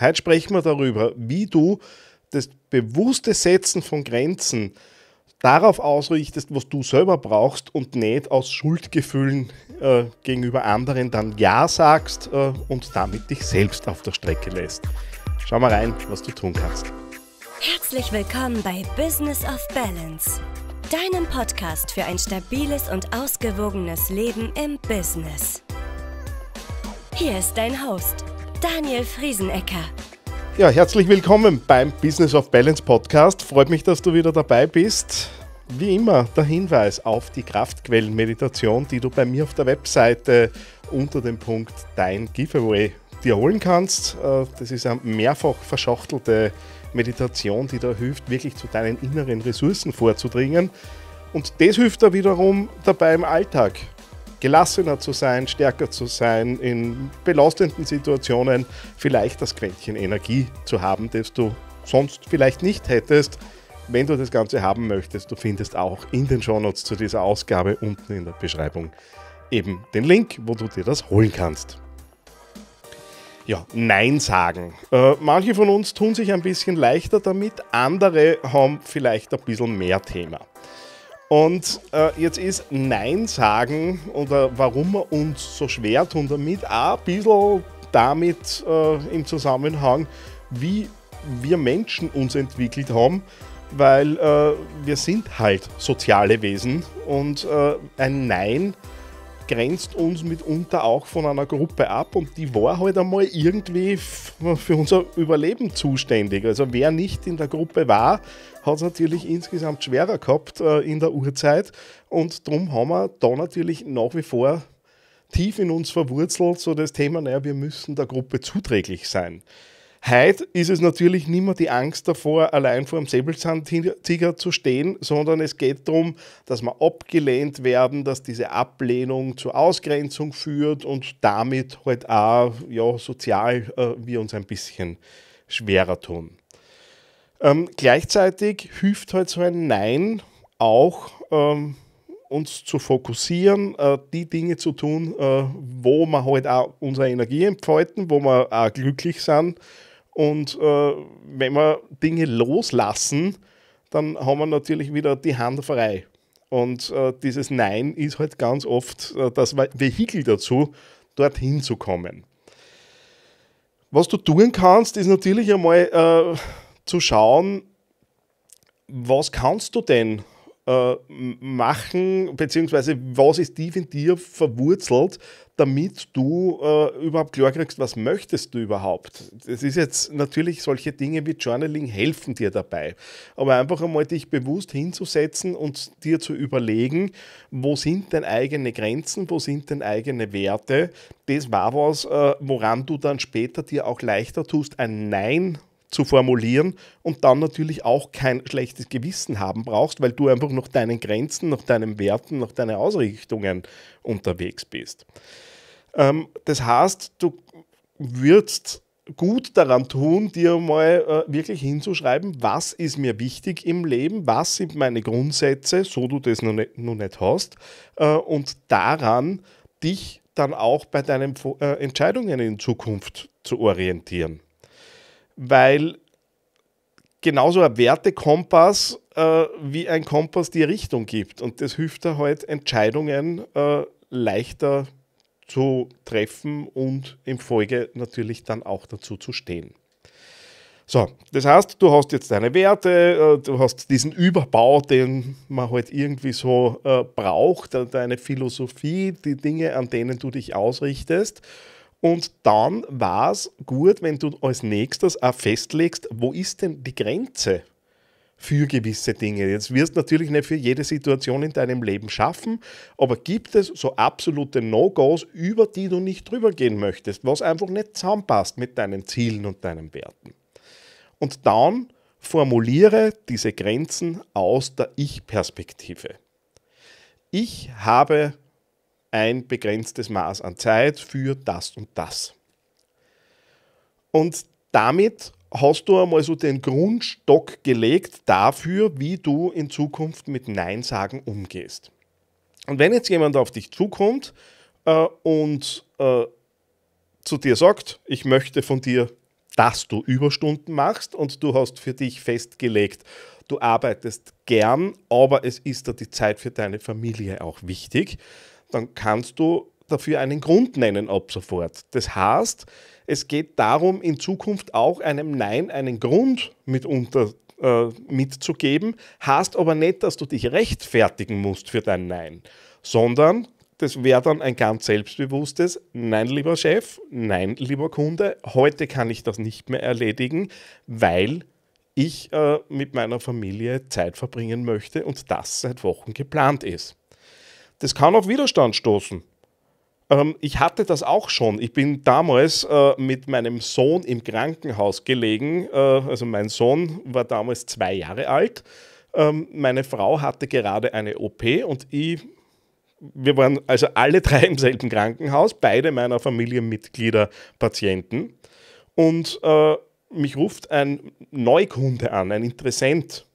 Heute sprechen wir darüber, wie du das bewusste Setzen von Grenzen darauf ausrichtest, was du selber brauchst und nicht aus Schuldgefühlen äh, gegenüber anderen dann Ja sagst äh, und damit dich selbst auf der Strecke lässt. Schau mal rein, was du tun kannst. Herzlich willkommen bei Business of Balance, deinem Podcast für ein stabiles und ausgewogenes Leben im Business. Hier ist dein Host, Daniel Friesenecker. Ja, herzlich willkommen beim Business of Balance Podcast. Freut mich, dass du wieder dabei bist. Wie immer der Hinweis auf die Kraftquellenmeditation, die du bei mir auf der Webseite unter dem Punkt Dein Giveaway dir holen kannst. Äh, das ist eine mehrfach verschachtelte Meditation, die dir hilft, wirklich zu deinen inneren Ressourcen vorzudringen. Und das hilft dir wiederum dabei im Alltag gelassener zu sein, stärker zu sein, in belastenden Situationen vielleicht das Quäntchen Energie zu haben, das du sonst vielleicht nicht hättest. Wenn du das Ganze haben möchtest, du findest auch in den Shownotes zu dieser Ausgabe unten in der Beschreibung eben den Link, wo du dir das holen kannst. Ja, Nein sagen. Äh, manche von uns tun sich ein bisschen leichter damit, andere haben vielleicht ein bisschen mehr Thema. Und äh, jetzt ist Nein sagen oder warum wir uns so schwer tun damit, auch ein bisschen damit äh, im Zusammenhang, wie wir Menschen uns entwickelt haben, weil äh, wir sind halt soziale Wesen und äh, ein Nein ist grenzt uns mitunter auch von einer Gruppe ab und die war halt einmal irgendwie für unser Überleben zuständig. Also wer nicht in der Gruppe war, hat es natürlich insgesamt schwerer gehabt äh, in der Urzeit und darum haben wir da natürlich nach wie vor tief in uns verwurzelt so das Thema, naja, wir müssen der Gruppe zuträglich sein. Heute ist es natürlich nicht mehr die Angst davor, allein vor einem Säbelzahntiger zu stehen, sondern es geht darum, dass wir abgelehnt werden, dass diese Ablehnung zur Ausgrenzung führt und damit halt auch ja, sozial äh, wir uns ein bisschen schwerer tun. Ähm, gleichzeitig hilft halt so ein Nein auch ähm, uns zu fokussieren, äh, die Dinge zu tun, äh, wo wir halt auch unsere Energie entfalten, wo wir auch glücklich sind und äh, wenn wir Dinge loslassen, dann haben wir natürlich wieder die Hand frei. Und äh, dieses Nein ist halt ganz oft äh, das Vehikel dazu, dorthin zu kommen. Was du tun kannst, ist natürlich einmal äh, zu schauen, was kannst du denn äh, machen, beziehungsweise was ist tief in dir verwurzelt, damit du äh, überhaupt klar kriegst, was möchtest du überhaupt. Das ist jetzt natürlich, solche Dinge wie Journaling helfen dir dabei. Aber einfach einmal dich bewusst hinzusetzen und dir zu überlegen, wo sind denn eigene Grenzen, wo sind denn eigene Werte. Das war was, äh, woran du dann später dir auch leichter tust, ein Nein zu zu formulieren und dann natürlich auch kein schlechtes Gewissen haben brauchst, weil du einfach nach deinen Grenzen, nach deinen Werten, nach deinen Ausrichtungen unterwegs bist. Ähm, das heißt, du würdest gut daran tun, dir mal äh, wirklich hinzuschreiben, was ist mir wichtig im Leben, was sind meine Grundsätze, so du das noch nicht, noch nicht hast, äh, und daran dich dann auch bei deinen äh, Entscheidungen in Zukunft zu orientieren weil genauso ein Wertekompass äh, wie ein Kompass die Richtung gibt. Und das hilft da halt, Entscheidungen äh, leichter zu treffen und im Folge natürlich dann auch dazu zu stehen. So, das heißt, du hast jetzt deine Werte, äh, du hast diesen Überbau, den man halt irgendwie so äh, braucht, äh, deine Philosophie, die Dinge, an denen du dich ausrichtest. Und dann war es gut, wenn du als nächstes auch festlegst, wo ist denn die Grenze für gewisse Dinge. Jetzt wirst du natürlich nicht für jede Situation in deinem Leben schaffen, aber gibt es so absolute No-Gos, über die du nicht drüber gehen möchtest, was einfach nicht zusammenpasst mit deinen Zielen und deinen Werten. Und dann formuliere diese Grenzen aus der Ich-Perspektive. Ich habe ein begrenztes Maß an Zeit für das und das. Und damit hast du einmal so den Grundstock gelegt dafür, wie du in Zukunft mit Nein sagen umgehst. Und wenn jetzt jemand auf dich zukommt äh, und äh, zu dir sagt, ich möchte von dir, dass du Überstunden machst und du hast für dich festgelegt, du arbeitest gern, aber es ist da die Zeit für deine Familie auch wichtig, dann kannst du dafür einen Grund nennen ab sofort. Das heißt, es geht darum, in Zukunft auch einem Nein einen Grund mitunter äh, mitzugeben, hast aber nicht, dass du dich rechtfertigen musst für dein Nein, sondern das wäre dann ein ganz selbstbewusstes Nein, lieber Chef, nein, lieber Kunde, heute kann ich das nicht mehr erledigen, weil ich äh, mit meiner Familie Zeit verbringen möchte und das seit Wochen geplant ist. Das kann auf Widerstand stoßen. Ähm, ich hatte das auch schon. Ich bin damals äh, mit meinem Sohn im Krankenhaus gelegen. Äh, also mein Sohn war damals zwei Jahre alt. Ähm, meine Frau hatte gerade eine OP und ich wir waren also alle drei im selben Krankenhaus, beide meiner Familienmitglieder Patienten. Und äh, mich ruft ein Neukunde an, ein Interessent.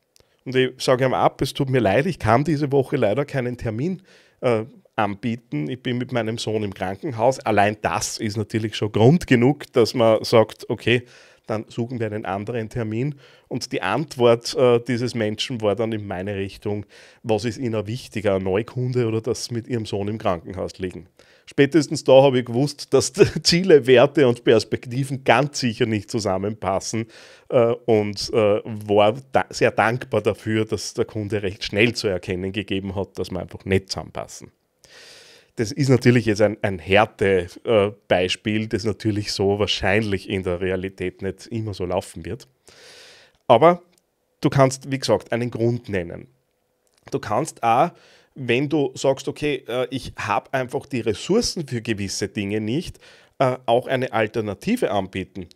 Und ich sage ihm ab, es tut mir leid, ich kann diese Woche leider keinen Termin äh, anbieten. Ich bin mit meinem Sohn im Krankenhaus. Allein das ist natürlich schon Grund genug, dass man sagt, okay, dann suchen wir einen anderen Termin. Und die Antwort äh, dieses Menschen war dann in meine Richtung, was ist Ihnen wichtiger, ein Neukunde oder das mit Ihrem Sohn im Krankenhaus liegen? Spätestens da habe ich gewusst, dass Ziele, Werte und Perspektiven ganz sicher nicht zusammenpassen äh, und äh, war da sehr dankbar dafür, dass der Kunde recht schnell zu erkennen gegeben hat, dass wir einfach nicht zusammenpassen das ist natürlich jetzt ein, ein Härtebeispiel, das natürlich so wahrscheinlich in der Realität nicht immer so laufen wird. Aber du kannst, wie gesagt, einen Grund nennen. Du kannst auch, wenn du sagst, okay, äh, ich habe einfach die Ressourcen für gewisse Dinge nicht, äh, auch eine Alternative anbieten.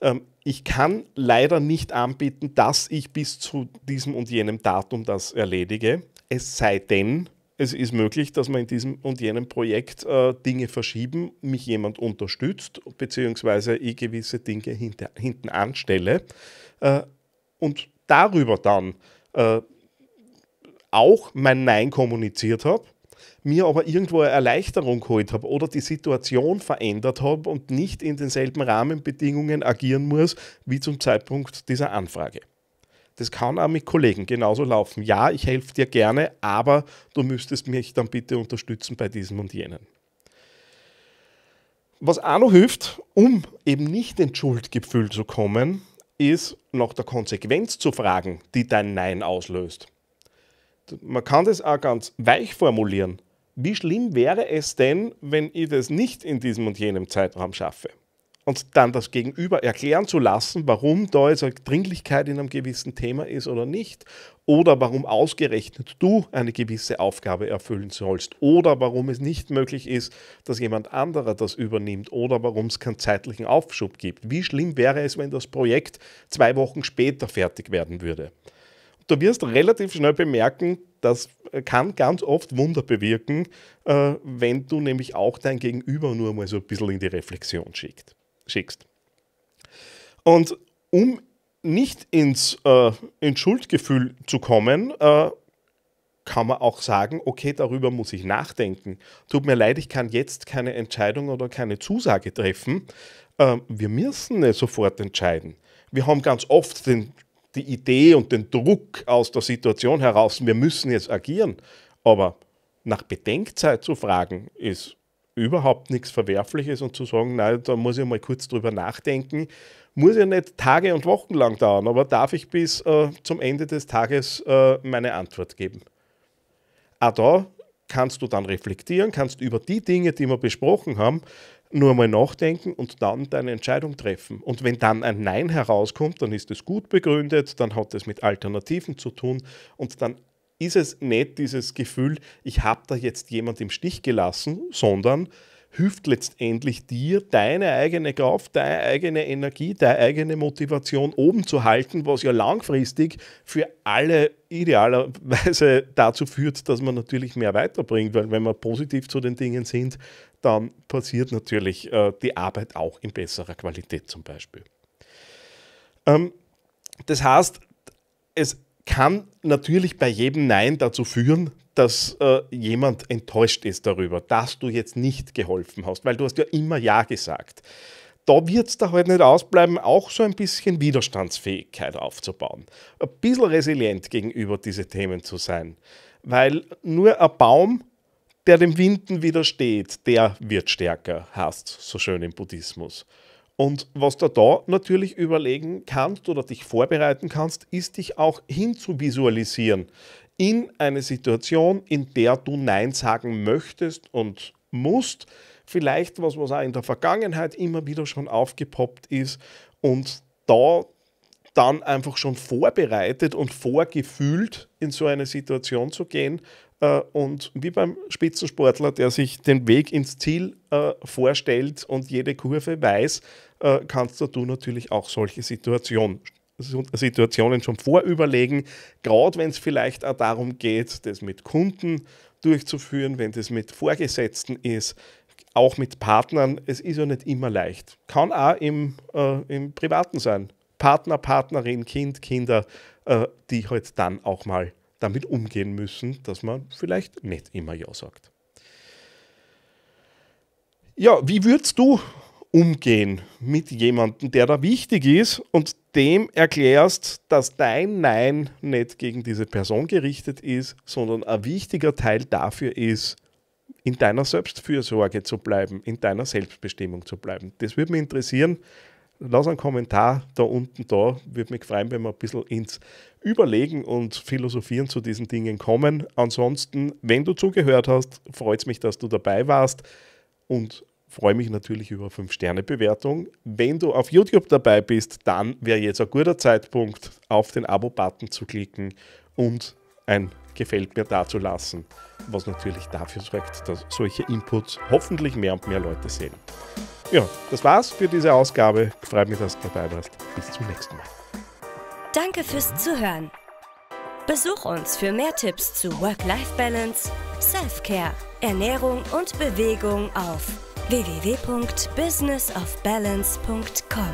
Ähm, ich kann leider nicht anbieten, dass ich bis zu diesem und jenem Datum das erledige, es sei denn, es ist möglich, dass man in diesem und jenem Projekt äh, Dinge verschieben, mich jemand unterstützt, beziehungsweise ich gewisse Dinge hinter, hinten anstelle äh, und darüber dann äh, auch mein Nein kommuniziert habe, mir aber irgendwo eine Erleichterung geholt habe oder die Situation verändert habe und nicht in denselben Rahmenbedingungen agieren muss wie zum Zeitpunkt dieser Anfrage. Das kann auch mit Kollegen genauso laufen. Ja, ich helfe dir gerne, aber du müsstest mich dann bitte unterstützen bei diesem und jenem. Was auch noch hilft, um eben nicht ins Schuldgefühl zu kommen, ist nach der Konsequenz zu fragen, die dein Nein auslöst. Man kann das auch ganz weich formulieren. Wie schlimm wäre es denn, wenn ich das nicht in diesem und jenem Zeitraum schaffe? und dann das Gegenüber erklären zu lassen, warum da jetzt eine Dringlichkeit in einem gewissen Thema ist oder nicht, oder warum ausgerechnet du eine gewisse Aufgabe erfüllen sollst, oder warum es nicht möglich ist, dass jemand anderer das übernimmt, oder warum es keinen zeitlichen Aufschub gibt. Wie schlimm wäre es, wenn das Projekt zwei Wochen später fertig werden würde? du wirst relativ schnell bemerken, das kann ganz oft Wunder bewirken, äh, wenn du nämlich auch dein Gegenüber nur mal so ein bisschen in die Reflexion schickt schickst. Und um nicht ins, äh, ins Schuldgefühl zu kommen, äh, kann man auch sagen, okay, darüber muss ich nachdenken. Tut mir leid, ich kann jetzt keine Entscheidung oder keine Zusage treffen. Äh, wir müssen nicht sofort entscheiden. Wir haben ganz oft den, die Idee und den Druck aus der Situation heraus, wir müssen jetzt agieren. Aber nach Bedenkzeit zu fragen, ist überhaupt nichts Verwerfliches und zu sagen, nein, da muss ich mal kurz drüber nachdenken, muss ja nicht Tage und Wochen lang dauern, aber darf ich bis äh, zum Ende des Tages äh, meine Antwort geben. Auch da kannst du dann reflektieren, kannst über die Dinge, die wir besprochen haben, nur mal nachdenken und dann deine Entscheidung treffen. Und wenn dann ein Nein herauskommt, dann ist es gut begründet, dann hat es mit Alternativen zu tun und dann ist es nicht dieses Gefühl, ich habe da jetzt jemand im Stich gelassen, sondern hilft letztendlich dir, deine eigene Kraft, deine eigene Energie, deine eigene Motivation oben zu halten, was ja langfristig für alle idealerweise dazu führt, dass man natürlich mehr weiterbringt, weil wenn wir positiv zu den Dingen sind, dann passiert natürlich äh, die Arbeit auch in besserer Qualität zum Beispiel. Ähm, das heißt, es kann natürlich bei jedem Nein dazu führen, dass äh, jemand enttäuscht ist darüber, dass du jetzt nicht geholfen hast, weil du hast ja immer Ja gesagt. Da wird es da halt nicht ausbleiben, auch so ein bisschen Widerstandsfähigkeit aufzubauen. Ein bisschen resilient gegenüber diese Themen zu sein. Weil nur ein Baum, der dem Winden widersteht, der wird stärker, heißt so schön im Buddhismus. Und was du da natürlich überlegen kannst oder dich vorbereiten kannst, ist dich auch hinzuvisualisieren in eine Situation, in der du Nein sagen möchtest und musst. Vielleicht was, was auch in der Vergangenheit immer wieder schon aufgepoppt ist und da dann einfach schon vorbereitet und vorgefühlt in so eine Situation zu gehen. Äh, und wie beim Spitzensportler, der sich den Weg ins Ziel äh, vorstellt und jede Kurve weiß, äh, kannst du natürlich auch solche Situationen Situationen schon vorüberlegen, gerade wenn es vielleicht auch darum geht, das mit Kunden durchzuführen, wenn das mit Vorgesetzten ist, auch mit Partnern. Es ist ja nicht immer leicht. Kann auch im, äh, im Privaten sein. Partner, Partnerin, Kind, Kinder, äh, die halt dann auch mal damit umgehen müssen, dass man vielleicht nicht immer Ja sagt. Ja, wie würdest du umgehen mit jemandem, der da wichtig ist und dem erklärst, dass dein Nein nicht gegen diese Person gerichtet ist, sondern ein wichtiger Teil dafür ist, in deiner Selbstfürsorge zu bleiben, in deiner Selbstbestimmung zu bleiben. Das würde mich interessieren, lass einen Kommentar da unten da. Würde mich freuen, wenn wir ein bisschen ins Überlegen und Philosophieren zu diesen Dingen kommen. Ansonsten, wenn du zugehört hast, freut es mich, dass du dabei warst und freue mich natürlich über 5-Sterne-Bewertung. Wenn du auf YouTube dabei bist, dann wäre jetzt ein guter Zeitpunkt, auf den Abo-Button zu klicken und ein Gefällt mir dazulassen, was natürlich dafür sorgt, dass solche Inputs hoffentlich mehr und mehr Leute sehen. Ja, das war's für diese Ausgabe. Freut mich, dass du dabei warst. Bis zum nächsten Mal. Danke fürs Zuhören. Besuch uns für mehr Tipps zu Work-Life-Balance, Self-Care, Ernährung und Bewegung auf www.businessofbalance.com.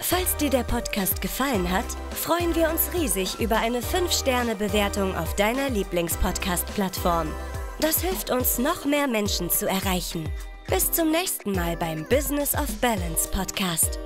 Falls dir der Podcast gefallen hat, freuen wir uns riesig über eine 5-Sterne-Bewertung auf deiner Lieblingspodcast-Plattform. Das hilft uns, noch mehr Menschen zu erreichen. Bis zum nächsten Mal beim Business of Balance Podcast.